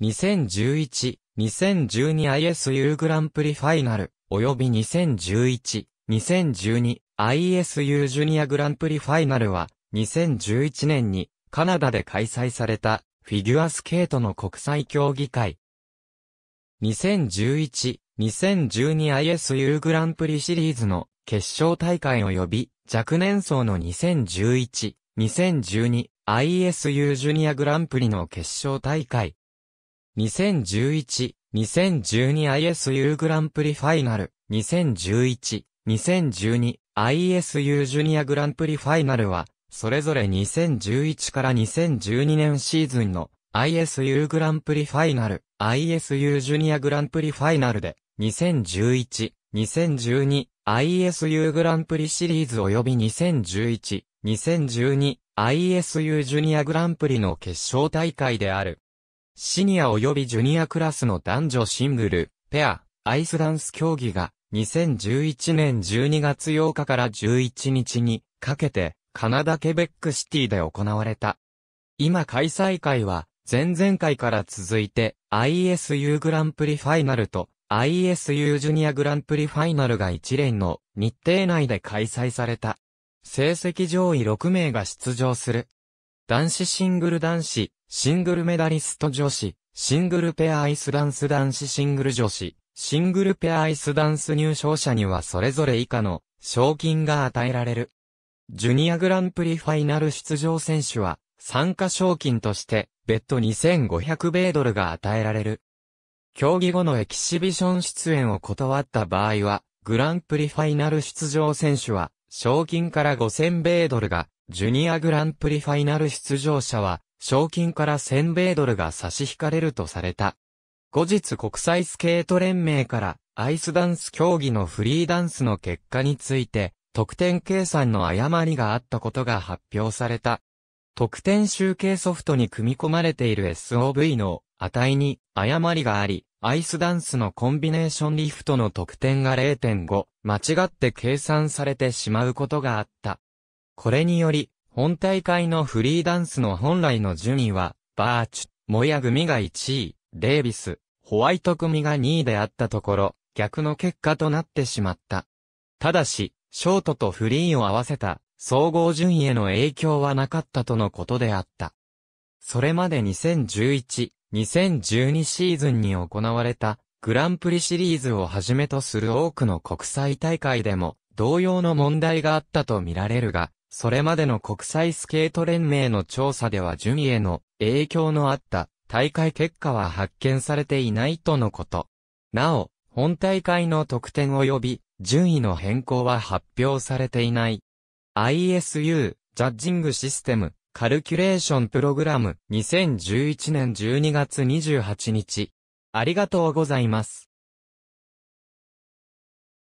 2011-2012ISU グランプリファイナル、及び 2011-2012ISU ジュニアグランプリファイナルは、2011年にカナダで開催されたフィギュアスケートの国際競技会。2011-2012ISU グランプリシリーズの決勝大会及び若年層の2011、2012ISU ジュニアグランプリの決勝大会。2011-2012ISU グランプリファイナル、2011-2012ISU ジュニアグランプリファイナルは、それぞれ2011から2012年シーズンの ISU グランプリファイナル、ISU ジュニアグランプリファイナルで、2011、2012、ISU グランプリシリーズ及び2011、2012、ISU ジュニアグランプリの決勝大会である。シニア及びジュニアクラスの男女シングル、ペア、アイスダンス競技が2011年12月8日から11日にかけてカナダケベックシティで行われた。今開催会は前々回から続いて ISU グランプリファイナルと ISU ジュニアグランプリファイナルが一連の日程内で開催された。成績上位6名が出場する男子シングル男子、シングルメダリスト女子、シングルペアアイスダンス男子シングル女子、シングルペアアイスダンス入賞者にはそれぞれ以下の賞金が与えられる。ジュニアグランプリファイナル出場選手は参加賞金として別途2500米ドルが与えられる。競技後のエキシビション出演を断った場合はグランプリファイナル出場選手は賞金から5000米ドルがジュニアグランプリファイナル出場者は、賞金から1000米ドルが差し引かれるとされた。後日国際スケート連盟から、アイスダンス競技のフリーダンスの結果について、得点計算の誤りがあったことが発表された。得点集計ソフトに組み込まれている SOV の値に誤りがあり、アイスダンスのコンビネーションリフトの得点が0.5、間違って計算されてしまうことがあった。これにより、本大会のフリーダンスの本来の順位は、バーチュ、モヤ組が1位、デイビス、ホワイト組が2位であったところ、逆の結果となってしまった。ただし、ショートとフリーを合わせた、総合順位への影響はなかったとのことであった。それまで2011、2012シーズンに行われた、グランプリシリーズをはじめとする多くの国際大会でも、同様の問題があったとみられるが、それまでの国際スケート連盟の調査では順位への影響のあった大会結果は発見されていないとのこと。なお、本大会の得点及び順位の変更は発表されていない。ISU、ジャッジングシステム、カルキュレーションプログラム、2011年12月28日。ありがとうございます。